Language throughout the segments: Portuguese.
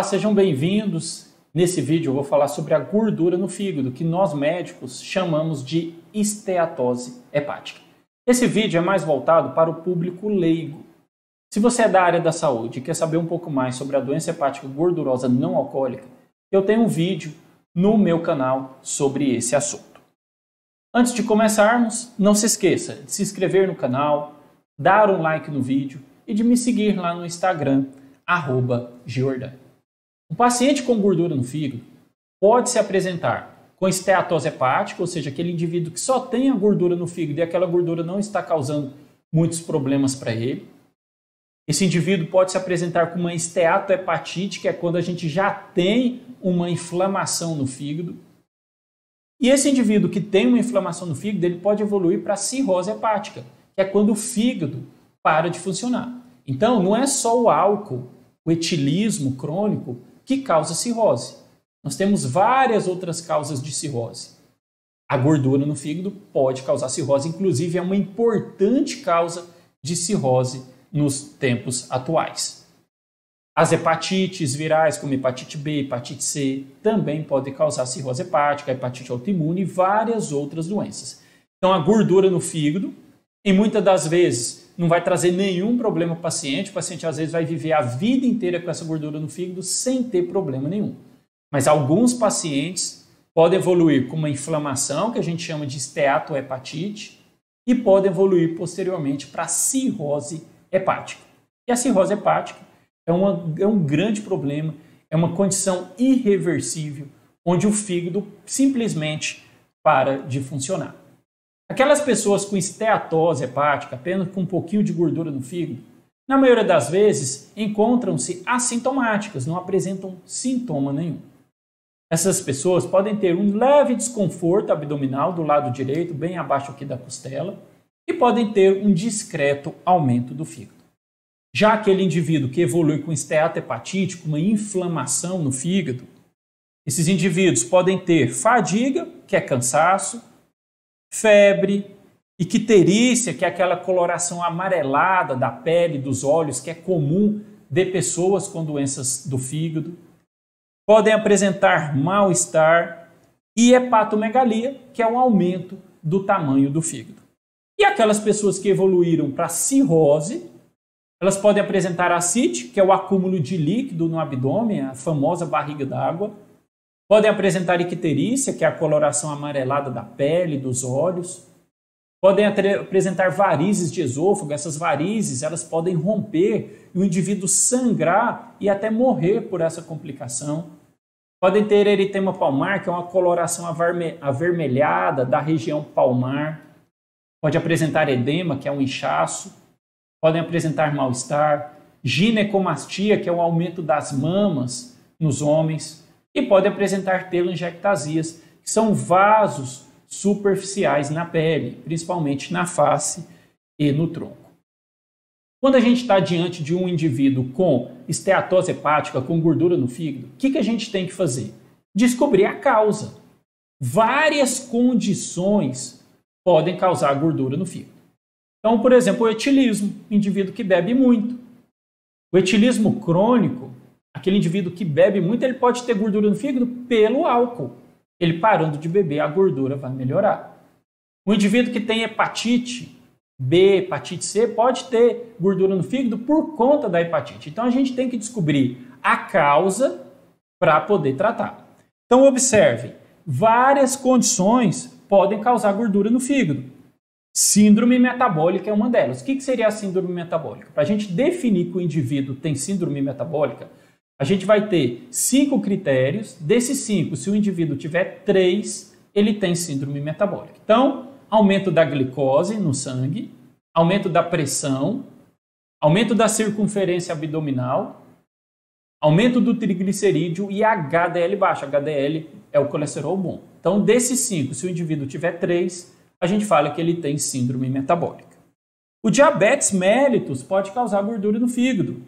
Olá, sejam bem-vindos. Nesse vídeo eu vou falar sobre a gordura no fígado, que nós médicos chamamos de esteatose hepática. Esse vídeo é mais voltado para o público leigo. Se você é da área da saúde e quer saber um pouco mais sobre a doença hepática gordurosa não alcoólica, eu tenho um vídeo no meu canal sobre esse assunto. Antes de começarmos, não se esqueça de se inscrever no canal, dar um like no vídeo e de me seguir lá no Instagram, arroba Giordano. Um paciente com gordura no fígado pode se apresentar com esteatose hepática, ou seja, aquele indivíduo que só tem a gordura no fígado e aquela gordura não está causando muitos problemas para ele. Esse indivíduo pode se apresentar com uma esteatohepatite, que é quando a gente já tem uma inflamação no fígado. E esse indivíduo que tem uma inflamação no fígado, ele pode evoluir para cirrose hepática, que é quando o fígado para de funcionar. Então, não é só o álcool, o etilismo crônico que causa cirrose. Nós temos várias outras causas de cirrose. A gordura no fígado pode causar cirrose, inclusive é uma importante causa de cirrose nos tempos atuais. As hepatites virais, como hepatite B, hepatite C, também podem causar cirrose hepática, hepatite autoimune e várias outras doenças. Então, a gordura no fígado, e muitas das vezes não vai trazer nenhum problema para o paciente. O paciente às vezes vai viver a vida inteira com essa gordura no fígado sem ter problema nenhum. Mas alguns pacientes podem evoluir com uma inflamação, que a gente chama de esteatohepatite, e podem evoluir posteriormente para cirrose hepática. E a cirrose hepática é, uma, é um grande problema, é uma condição irreversível, onde o fígado simplesmente para de funcionar. Aquelas pessoas com esteatose hepática, apenas com um pouquinho de gordura no fígado, na maioria das vezes encontram-se assintomáticas, não apresentam sintoma nenhum. Essas pessoas podem ter um leve desconforto abdominal do lado direito, bem abaixo aqui da costela, e podem ter um discreto aumento do fígado. Já aquele indivíduo que evolui com esteatohepatite, com uma inflamação no fígado, esses indivíduos podem ter fadiga, que é cansaço, febre, icterícia, que é aquela coloração amarelada da pele, dos olhos, que é comum de pessoas com doenças do fígado. Podem apresentar mal-estar e hepatomegalia, que é um aumento do tamanho do fígado. E aquelas pessoas que evoluíram para cirrose, elas podem apresentar acite, que é o acúmulo de líquido no abdômen, a famosa barriga d'água Podem apresentar icterícia, que é a coloração amarelada da pele, dos olhos. Podem apresentar varizes de esôfago. Essas varizes elas podem romper e o indivíduo sangrar e até morrer por essa complicação. Podem ter eritema palmar, que é uma coloração avermelhada da região palmar. Pode apresentar edema, que é um inchaço. Podem apresentar mal-estar. Ginecomastia, que é o um aumento das mamas nos homens e pode apresentar telangiectasias, que são vasos superficiais na pele, principalmente na face e no tronco. Quando a gente está diante de um indivíduo com esteatose hepática, com gordura no fígado, o que, que a gente tem que fazer? Descobrir a causa. Várias condições podem causar gordura no fígado. Então, por exemplo, o etilismo, indivíduo que bebe muito. O etilismo crônico Aquele indivíduo que bebe muito, ele pode ter gordura no fígado pelo álcool. Ele parando de beber, a gordura vai melhorar. O indivíduo que tem hepatite B, hepatite C, pode ter gordura no fígado por conta da hepatite. Então a gente tem que descobrir a causa para poder tratar. Então observe, várias condições podem causar gordura no fígado. Síndrome metabólica é uma delas. O que seria a síndrome metabólica? Para a gente definir que o indivíduo tem síndrome metabólica, a gente vai ter cinco critérios. Desses cinco, se o indivíduo tiver três, ele tem síndrome metabólica. Então, aumento da glicose no sangue, aumento da pressão, aumento da circunferência abdominal, aumento do triglicerídeo e HDL baixo. HDL é o colesterol bom. Então, desses cinco, se o indivíduo tiver três, a gente fala que ele tem síndrome metabólica. O diabetes mellitus pode causar gordura no fígado.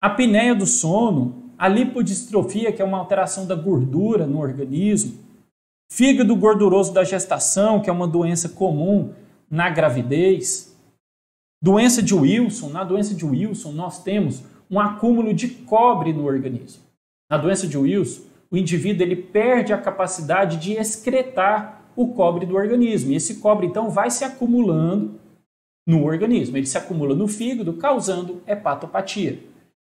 A apneia do sono, a lipodistrofia, que é uma alteração da gordura no organismo, fígado gorduroso da gestação, que é uma doença comum na gravidez, doença de Wilson, na doença de Wilson nós temos um acúmulo de cobre no organismo. Na doença de Wilson, o indivíduo ele perde a capacidade de excretar o cobre do organismo. E esse cobre então vai se acumulando no organismo. Ele se acumula no fígado, causando hepatopatia.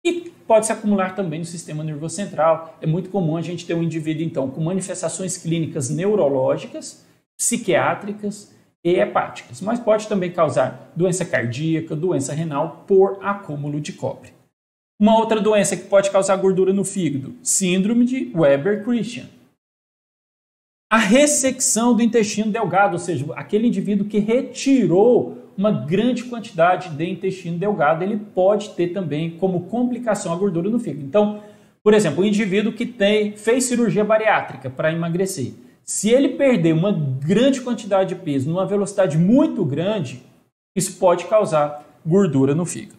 E pode se acumular também no sistema nervoso central. É muito comum a gente ter um indivíduo, então, com manifestações clínicas neurológicas, psiquiátricas e hepáticas, mas pode também causar doença cardíaca, doença renal por acúmulo de cobre. Uma outra doença que pode causar gordura no fígado, síndrome de Weber-Christian. A ressecção do intestino delgado, ou seja, aquele indivíduo que retirou uma grande quantidade de intestino delgado, ele pode ter também como complicação a gordura no fígado. Então, por exemplo, o indivíduo que tem, fez cirurgia bariátrica para emagrecer, se ele perder uma grande quantidade de peso numa velocidade muito grande, isso pode causar gordura no fígado.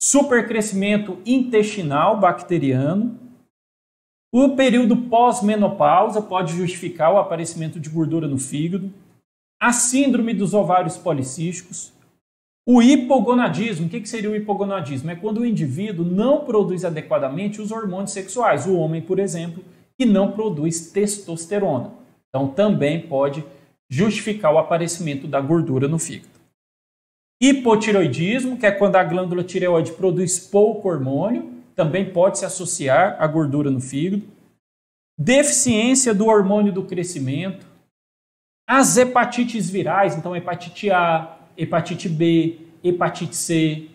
Supercrescimento intestinal bacteriano. O período pós-menopausa pode justificar o aparecimento de gordura no fígado a síndrome dos ovários policísticos, o hipogonadismo. O que seria o hipogonadismo? É quando o indivíduo não produz adequadamente os hormônios sexuais. O homem, por exemplo, que não produz testosterona. Então, também pode justificar o aparecimento da gordura no fígado. Hipotiroidismo, que é quando a glândula tireoide produz pouco hormônio, também pode se associar à gordura no fígado. Deficiência do hormônio do crescimento, as hepatites virais, então hepatite A, hepatite B, hepatite C,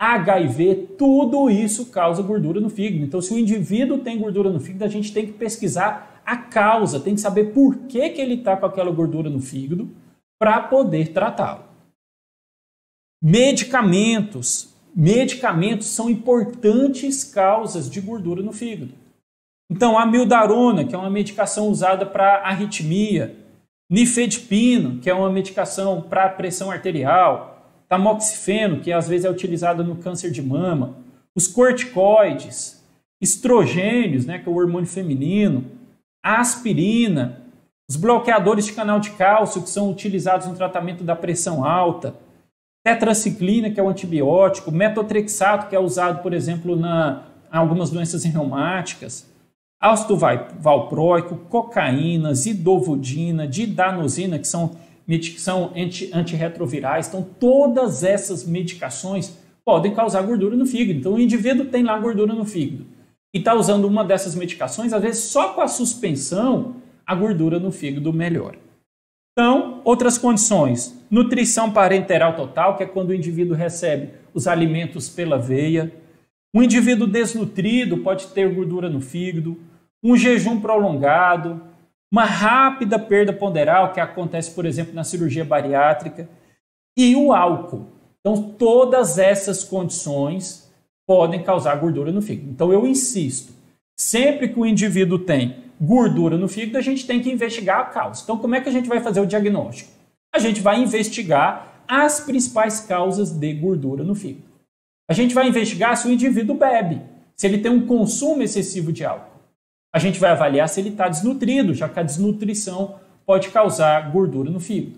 HIV, tudo isso causa gordura no fígado. Então, se o indivíduo tem gordura no fígado, a gente tem que pesquisar a causa, tem que saber por que, que ele está com aquela gordura no fígado para poder tratá-lo. Medicamentos. Medicamentos são importantes causas de gordura no fígado. Então, a mildarona, que é uma medicação usada para arritmia, nifedipino, que é uma medicação para pressão arterial, tamoxifeno, que às vezes é utilizado no câncer de mama, os corticoides, estrogênios, né, que é o hormônio feminino, a aspirina, os bloqueadores de canal de cálcio que são utilizados no tratamento da pressão alta, tetraciclina, que é o um antibiótico, metotrexato, que é usado, por exemplo, na algumas doenças reumáticas, ácido valproico, cocaína, zidovudina, didanosina, que são, são anti, antirretrovirais. Então, todas essas medicações podem causar gordura no fígado. Então, o indivíduo tem lá gordura no fígado e está usando uma dessas medicações, às vezes só com a suspensão, a gordura no fígado melhora. Então, outras condições: nutrição parenteral total, que é quando o indivíduo recebe os alimentos pela veia um indivíduo desnutrido pode ter gordura no fígado, um jejum prolongado, uma rápida perda ponderal, que acontece, por exemplo, na cirurgia bariátrica, e o álcool. Então, todas essas condições podem causar gordura no fígado. Então, eu insisto, sempre que o indivíduo tem gordura no fígado, a gente tem que investigar a causa. Então, como é que a gente vai fazer o diagnóstico? A gente vai investigar as principais causas de gordura no fígado. A gente vai investigar se o indivíduo bebe, se ele tem um consumo excessivo de álcool. A gente vai avaliar se ele está desnutrido, já que a desnutrição pode causar gordura no fígado.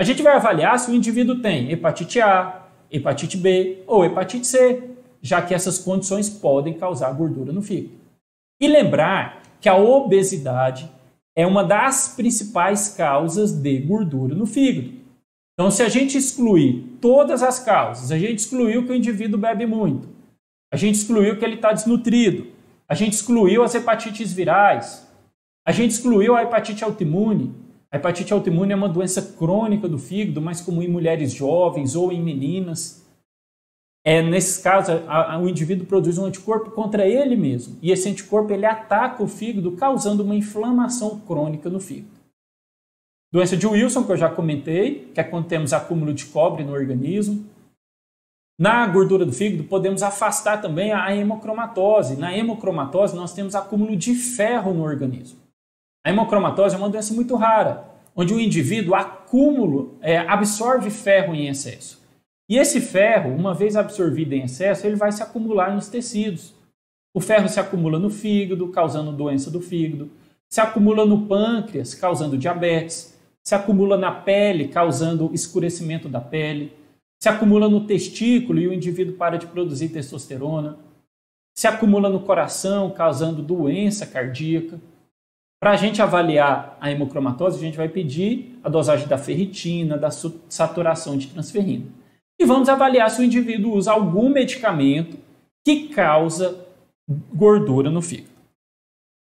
A gente vai avaliar se o indivíduo tem hepatite A, hepatite B ou hepatite C, já que essas condições podem causar gordura no fígado. E lembrar que a obesidade é uma das principais causas de gordura no fígado. Então, se a gente excluir todas as causas, a gente excluiu que o indivíduo bebe muito, a gente excluiu que ele está desnutrido, a gente excluiu as hepatites virais, a gente excluiu a hepatite autoimune. A hepatite autoimune é uma doença crônica do fígado, mais comum em mulheres jovens ou em meninas. É, nesses casos, a, a, o indivíduo produz um anticorpo contra ele mesmo, e esse anticorpo ele ataca o fígado, causando uma inflamação crônica no fígado. Doença de Wilson, que eu já comentei, que é quando temos acúmulo de cobre no organismo. Na gordura do fígado, podemos afastar também a hemocromatose. Na hemocromatose, nós temos acúmulo de ferro no organismo. A hemocromatose é uma doença muito rara, onde o indivíduo acúmulo, é, absorve ferro em excesso. E esse ferro, uma vez absorvido em excesso, ele vai se acumular nos tecidos. O ferro se acumula no fígado, causando doença do fígado. Se acumula no pâncreas, causando diabetes se acumula na pele, causando escurecimento da pele, se acumula no testículo e o indivíduo para de produzir testosterona, se acumula no coração, causando doença cardíaca. Para a gente avaliar a hemocromatose, a gente vai pedir a dosagem da ferritina, da saturação de transferrina. E vamos avaliar se o indivíduo usa algum medicamento que causa gordura no fígado.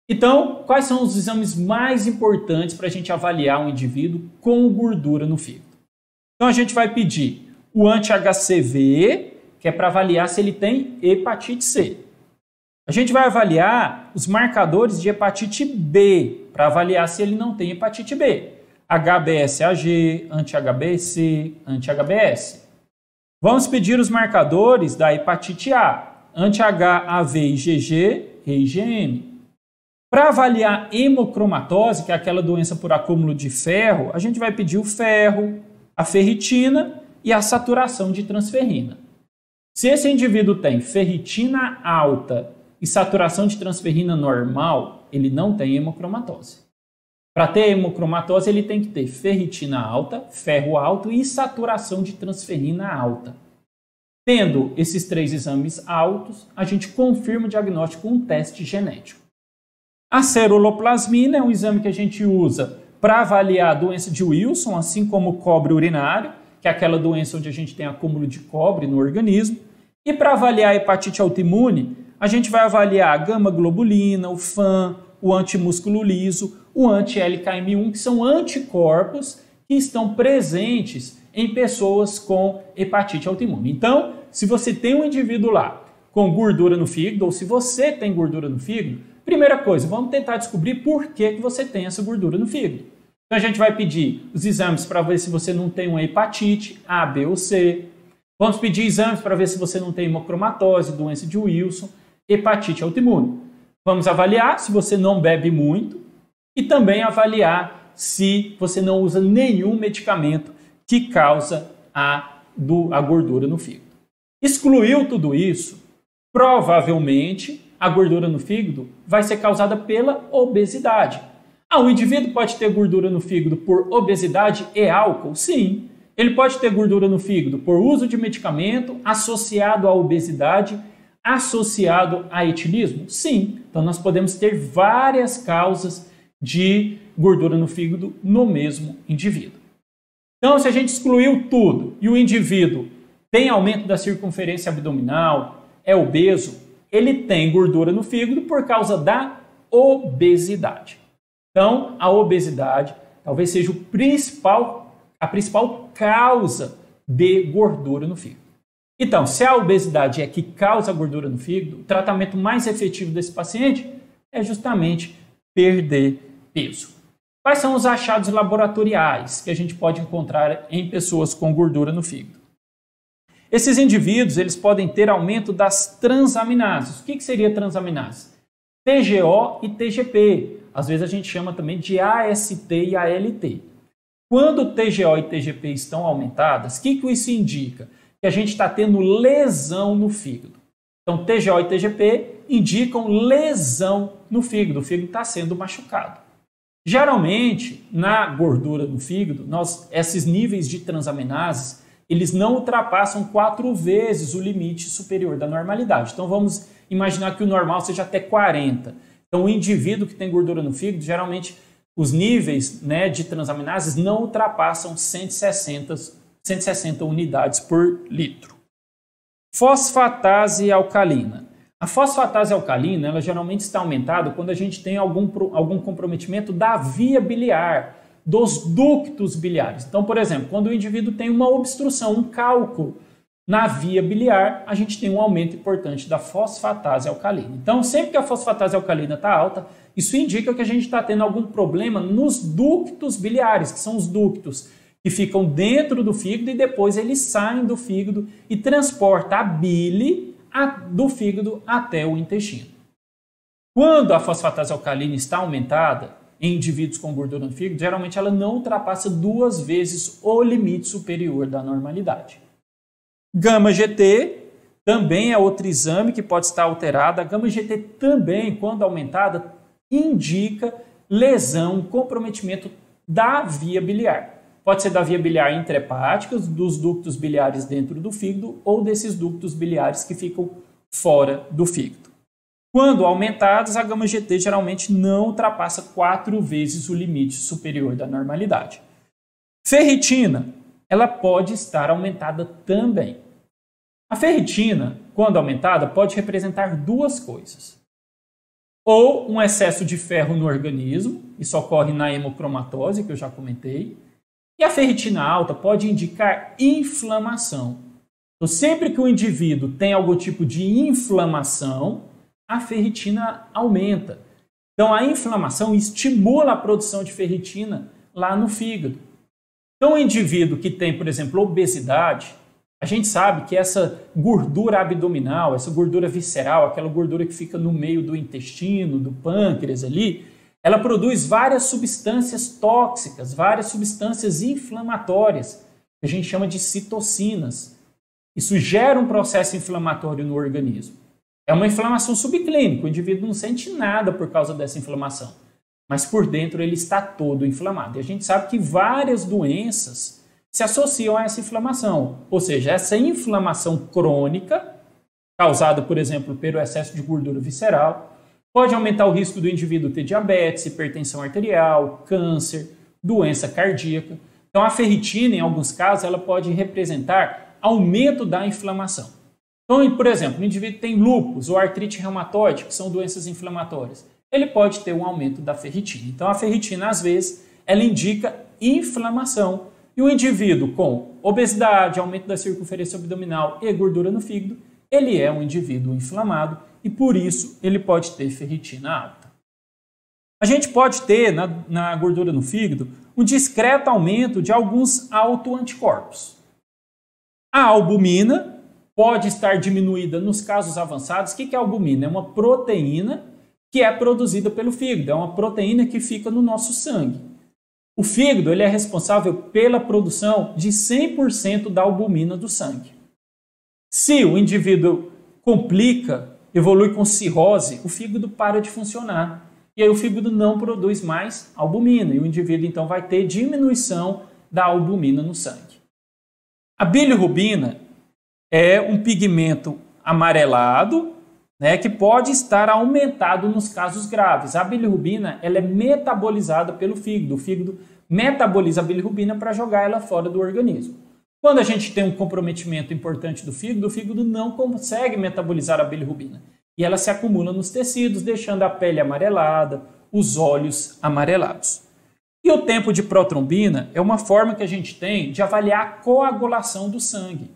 Então, quais são os exames mais importantes para a gente avaliar um indivíduo com gordura no fígado? Então, a gente vai pedir o anti-HCV, que é para avaliar se ele tem hepatite C. A gente vai avaliar os marcadores de hepatite B, para avaliar se ele não tem hepatite B. HBsAg, anti-HBC, anti-HBS. Vamos pedir os marcadores da hepatite A, anti-HAV IgG IgM. Para avaliar hemocromatose, que é aquela doença por acúmulo de ferro, a gente vai pedir o ferro, a ferritina e a saturação de transferrina. Se esse indivíduo tem ferritina alta e saturação de transferrina normal, ele não tem hemocromatose. Para ter hemocromatose, ele tem que ter ferritina alta, ferro alto e saturação de transferrina alta. Tendo esses três exames altos, a gente confirma o diagnóstico com um teste genético. A ceruloplasmina é um exame que a gente usa para avaliar a doença de Wilson, assim como o cobre urinário, que é aquela doença onde a gente tem acúmulo de cobre no organismo. E para avaliar a hepatite autoimune, a gente vai avaliar a gama globulina, o FAN, o antimúsculo liso, o anti-LKM1, que são anticorpos que estão presentes em pessoas com hepatite autoimune. Então, se você tem um indivíduo lá com gordura no fígado, ou se você tem gordura no fígado, Primeira coisa, vamos tentar descobrir por que, que você tem essa gordura no fígado. Então a gente vai pedir os exames para ver se você não tem uma hepatite A, B ou C. Vamos pedir exames para ver se você não tem hemocromatose, doença de Wilson, hepatite autoimune. Vamos avaliar se você não bebe muito e também avaliar se você não usa nenhum medicamento que causa a, do, a gordura no fígado. Excluiu tudo isso? Provavelmente a gordura no fígado vai ser causada pela obesidade. Ah, o indivíduo pode ter gordura no fígado por obesidade e álcool? Sim. Ele pode ter gordura no fígado por uso de medicamento associado à obesidade, associado a etilismo? Sim. Então nós podemos ter várias causas de gordura no fígado no mesmo indivíduo. Então, se a gente excluiu tudo e o indivíduo tem aumento da circunferência abdominal, é obeso, ele tem gordura no fígado por causa da obesidade. Então, a obesidade talvez seja principal, a principal causa de gordura no fígado. Então, se a obesidade é que causa gordura no fígado, o tratamento mais efetivo desse paciente é justamente perder peso. Quais são os achados laboratoriais que a gente pode encontrar em pessoas com gordura no fígado? Esses indivíduos eles podem ter aumento das transaminases. O que, que seria transaminase? TGO e TGP. Às vezes a gente chama também de AST e ALT. Quando TGO e TGP estão aumentadas, o que, que isso indica? Que a gente está tendo lesão no fígado. Então, TGO e TGP indicam lesão no fígado, o fígado está sendo machucado. Geralmente, na gordura do fígado, nós, esses níveis de transaminases eles não ultrapassam quatro vezes o limite superior da normalidade. Então vamos imaginar que o normal seja até 40. Então o indivíduo que tem gordura no fígado, geralmente os níveis né, de transaminases não ultrapassam 160, 160 unidades por litro. Fosfatase alcalina. A fosfatase alcalina, ela geralmente está aumentada quando a gente tem algum, algum comprometimento da via biliar, dos ductos biliares. Então, por exemplo, quando o indivíduo tem uma obstrução, um cálculo na via biliar, a gente tem um aumento importante da fosfatase alcalina. Então, sempre que a fosfatase alcalina está alta, isso indica que a gente está tendo algum problema nos ductos biliares, que são os ductos que ficam dentro do fígado e depois eles saem do fígado e transportam a bile do fígado até o intestino. Quando a fosfatase alcalina está aumentada, em indivíduos com gordura no fígado, geralmente ela não ultrapassa duas vezes o limite superior da normalidade. Gama GT também é outro exame que pode estar alterado. A gama GT também, quando aumentada, indica lesão, comprometimento da via biliar. Pode ser da via biliar intrahepática, dos ductos biliares dentro do fígado ou desses ductos biliares que ficam fora do fígado. Quando aumentadas, a gama GT geralmente não ultrapassa quatro vezes o limite superior da normalidade. Ferritina, ela pode estar aumentada também. A ferritina, quando aumentada, pode representar duas coisas. Ou um excesso de ferro no organismo, isso ocorre na hemocromatose, que eu já comentei. E a ferritina alta pode indicar inflamação. Então, sempre que o indivíduo tem algum tipo de inflamação, a ferritina aumenta. Então, a inflamação estimula a produção de ferritina lá no fígado. Então, o indivíduo que tem, por exemplo, obesidade, a gente sabe que essa gordura abdominal, essa gordura visceral, aquela gordura que fica no meio do intestino, do pâncreas ali, ela produz várias substâncias tóxicas, várias substâncias inflamatórias, que a gente chama de citocinas. Isso gera um processo inflamatório no organismo. É uma inflamação subclínica, o indivíduo não sente nada por causa dessa inflamação, mas por dentro ele está todo inflamado. E a gente sabe que várias doenças se associam a essa inflamação, ou seja, essa inflamação crônica, causada, por exemplo, pelo excesso de gordura visceral, pode aumentar o risco do indivíduo ter diabetes, hipertensão arterial, câncer, doença cardíaca. Então, a ferritina, em alguns casos, ela pode representar aumento da inflamação. Então, por exemplo, o indivíduo tem lúpus ou artrite reumatoide, que são doenças inflamatórias. Ele pode ter um aumento da ferritina. Então, a ferritina, às vezes, ela indica inflamação. E o indivíduo com obesidade, aumento da circunferência abdominal e gordura no fígado, ele é um indivíduo inflamado e por isso ele pode ter ferritina alta. A gente pode ter na, na gordura no fígado um discreto aumento de alguns autoanticorpos. A albumina, pode estar diminuída nos casos avançados. O que é albumina? É uma proteína que é produzida pelo fígado, é uma proteína que fica no nosso sangue. O fígado ele é responsável pela produção de 100% da albumina do sangue. Se o indivíduo complica, evolui com cirrose, o fígado para de funcionar. E aí o fígado não produz mais albumina, e o indivíduo então vai ter diminuição da albumina no sangue. A bilirrubina é um pigmento amarelado, né, que pode estar aumentado nos casos graves. A bilirrubina ela é metabolizada pelo fígado. O fígado metaboliza a bilirrubina para jogar ela fora do organismo. Quando a gente tem um comprometimento importante do fígado, o fígado não consegue metabolizar a bilirrubina. E ela se acumula nos tecidos, deixando a pele amarelada, os olhos amarelados. E o tempo de protrombina é uma forma que a gente tem de avaliar a coagulação do sangue.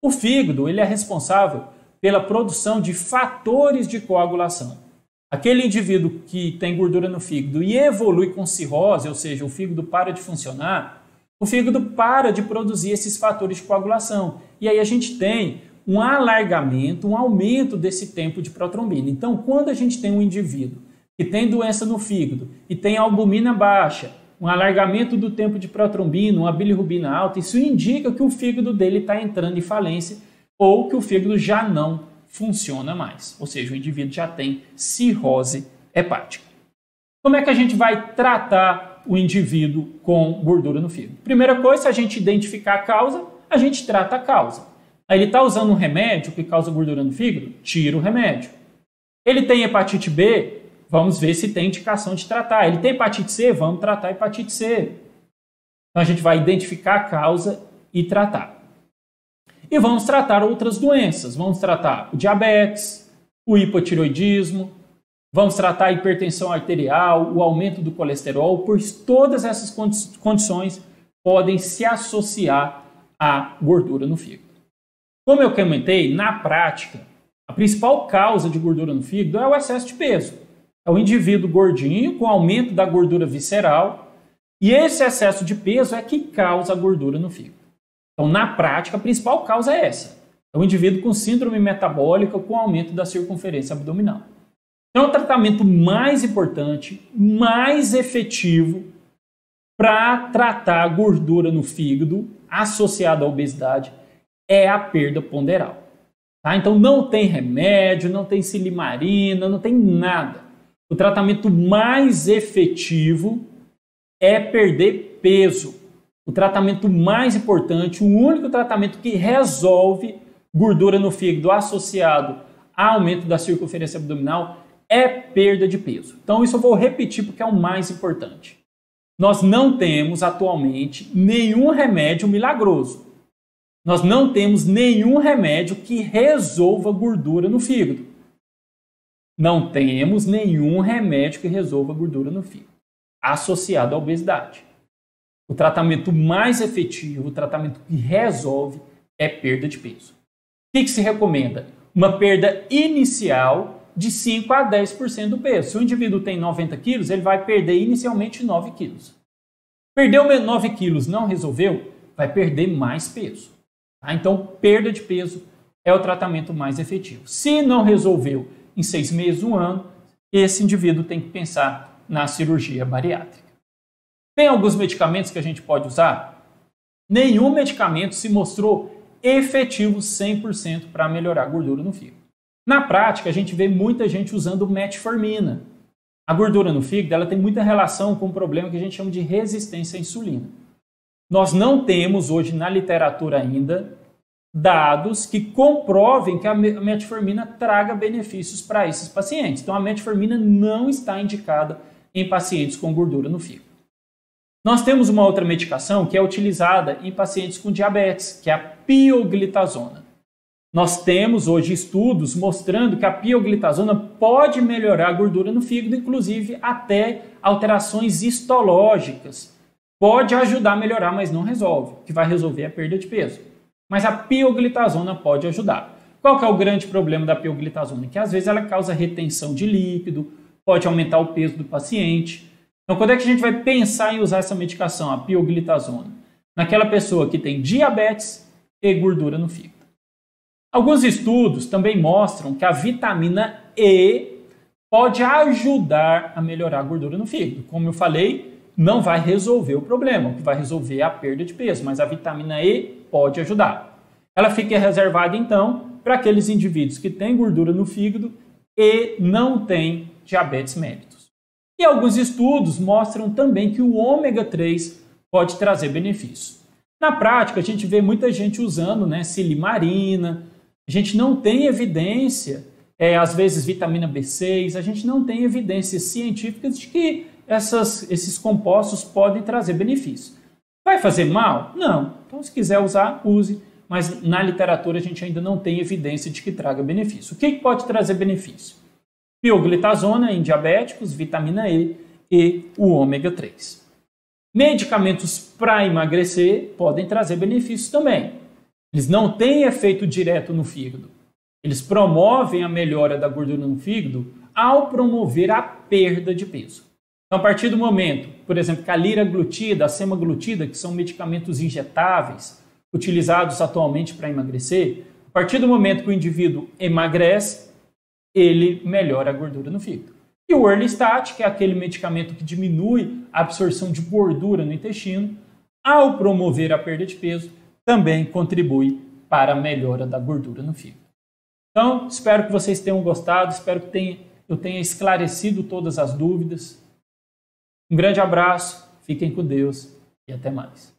O fígado ele é responsável pela produção de fatores de coagulação. Aquele indivíduo que tem gordura no fígado e evolui com cirrose, ou seja, o fígado para de funcionar, o fígado para de produzir esses fatores de coagulação. E aí a gente tem um alargamento, um aumento desse tempo de protrombina. Então, quando a gente tem um indivíduo que tem doença no fígado e tem albumina baixa um alargamento do tempo de protrombina, uma bilirrubina alta, isso indica que o fígado dele está entrando em falência ou que o fígado já não funciona mais, ou seja, o indivíduo já tem cirrose hepática. Como é que a gente vai tratar o indivíduo com gordura no fígado? Primeira coisa, se a gente identificar a causa, a gente trata a causa. Aí ele está usando um remédio que causa gordura no fígado? Tira o remédio. Ele tem hepatite B? Vamos ver se tem indicação de tratar. Ele tem hepatite C? Vamos tratar hepatite C. Então a gente vai identificar a causa e tratar. E vamos tratar outras doenças. Vamos tratar o diabetes, o hipotiroidismo, vamos tratar a hipertensão arterial, o aumento do colesterol, pois todas essas condições podem se associar à gordura no fígado. Como eu comentei, na prática, a principal causa de gordura no fígado é o excesso de peso. É o indivíduo gordinho com aumento da gordura visceral, e esse excesso de peso é que causa a gordura no fígado. Então, na prática, a principal causa é essa. É o indivíduo com síndrome metabólica com aumento da circunferência abdominal. Então, o é tratamento mais importante, mais efetivo para tratar a gordura no fígado associada à obesidade é a perda ponderal. Tá? Então, não tem remédio, não tem silimarina, não tem nada o tratamento mais efetivo é perder peso. O tratamento mais importante, o único tratamento que resolve gordura no fígado associado a aumento da circunferência abdominal é perda de peso. Então, isso eu vou repetir porque é o mais importante. Nós não temos atualmente nenhum remédio milagroso. Nós não temos nenhum remédio que resolva gordura no fígado. Não temos nenhum remédio que resolva a gordura no fígado, associado à obesidade. O tratamento mais efetivo, o tratamento que resolve, é perda de peso. O que, que se recomenda? Uma perda inicial de 5 a 10% do peso. Se o indivíduo tem 90 quilos, ele vai perder inicialmente 9 quilos. Perdeu 9 quilos, não resolveu, vai perder mais peso. Tá? Então, perda de peso é o tratamento mais efetivo. Se não resolveu em seis meses, um ano, esse indivíduo tem que pensar na cirurgia bariátrica. Tem alguns medicamentos que a gente pode usar? Nenhum medicamento se mostrou efetivo 100% para melhorar a gordura no fígado. Na prática, a gente vê muita gente usando metformina. A gordura no fígado ela tem muita relação com o um problema que a gente chama de resistência à insulina. Nós não temos hoje na literatura ainda dados que comprovem que a metformina traga benefícios para esses pacientes. Então, a metformina não está indicada em pacientes com gordura no fígado. Nós temos uma outra medicação que é utilizada em pacientes com diabetes, que é a pioglitazona. Nós temos hoje estudos mostrando que a pioglitazona pode melhorar a gordura no fígado, inclusive até alterações histológicas. Pode ajudar a melhorar, mas não resolve. O que vai resolver é a perda de peso. Mas a pioglitazona pode ajudar. Qual que é o grande problema da pioglitazona? Que às vezes ela causa retenção de líquido, pode aumentar o peso do paciente. Então, quando é que a gente vai pensar em usar essa medicação, a pioglitazona? Naquela pessoa que tem diabetes e gordura no fígado. Alguns estudos também mostram que a vitamina E pode ajudar a melhorar a gordura no fígado. Como eu falei, não vai resolver o problema, o que vai resolver é a perda de peso, mas a vitamina E pode ajudar. Ela fica reservada então para aqueles indivíduos que têm gordura no fígado e não têm diabetes mellitus. E alguns estudos mostram também que o ômega 3 pode trazer benefícios. Na prática, a gente vê muita gente usando né, silimarina, a gente não tem evidência, é, às vezes vitamina B6, a gente não tem evidências científicas de que essas, esses compostos podem trazer benefícios. Vai fazer mal? Não. Então, se quiser usar, use. Mas na literatura a gente ainda não tem evidência de que traga benefício. O que, que pode trazer benefício? Pioglitazona em diabéticos, vitamina E e o ômega 3. Medicamentos para emagrecer podem trazer benefícios também. Eles não têm efeito direto no fígado. Eles promovem a melhora da gordura no fígado ao promover a perda de peso. Então, a partir do momento, por exemplo, que a liraglutida, a semaglutida, que são medicamentos injetáveis utilizados atualmente para emagrecer, a partir do momento que o indivíduo emagrece, ele melhora a gordura no fígado. E o Orlistat, que é aquele medicamento que diminui a absorção de gordura no intestino, ao promover a perda de peso, também contribui para a melhora da gordura no fígado. Então, espero que vocês tenham gostado, espero que tenha, eu tenha esclarecido todas as dúvidas. Um grande abraço, fiquem com Deus e até mais.